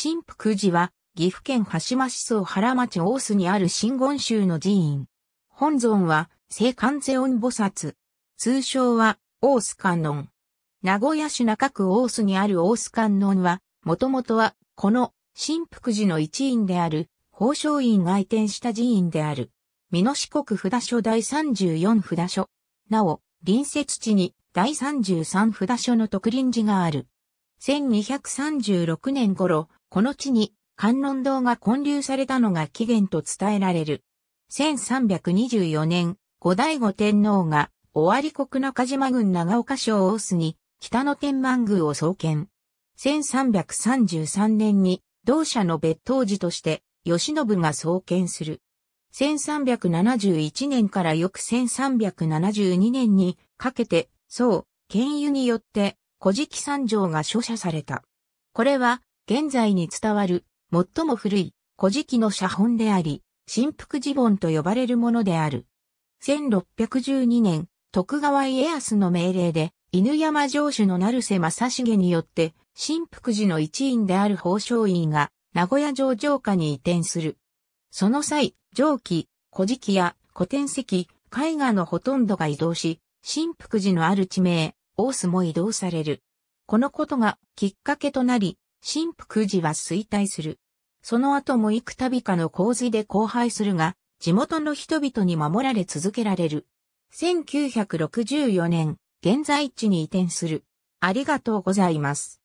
神福寺は、岐阜県橋間市総原町大須にある真言宗の寺院。本尊は、聖観世音菩薩。通称は、大須観音。名古屋市中区大須にある大須観音は、もともとは、この、神福寺の一員である、宝生院が移転した寺院である。美濃四国札所第34札所。なお、隣接地に第33札所の特林寺がある。1236年頃、この地に観音堂が建立されたのが起源と伝えられる。1324年、後醍醐天皇が、尾張国中島郡長岡省大須に、北野天満宮を創建。1333年に、同社の別当寺として、吉信が創建する。1371年から翌1372年にかけて、宋、県輸によって、古事記三条が書写された。これは、現在に伝わる最も古い古事記の写本であり、新福寺本と呼ばれるものである。1612年、徳川家康の命令で、犬山城主の成瀬正重によって、新福寺の一員である宝生院が、名古屋城城下に移転する。その際、上記、古事記や古典籍、絵画のほとんどが移動し、新福寺のある地名、大須も移動される。このことがきっかけとなり、神福寺は衰退する。その後も幾度かの洪水で荒廃するが、地元の人々に守られ続けられる。1964年、現在地に移転する。ありがとうございます。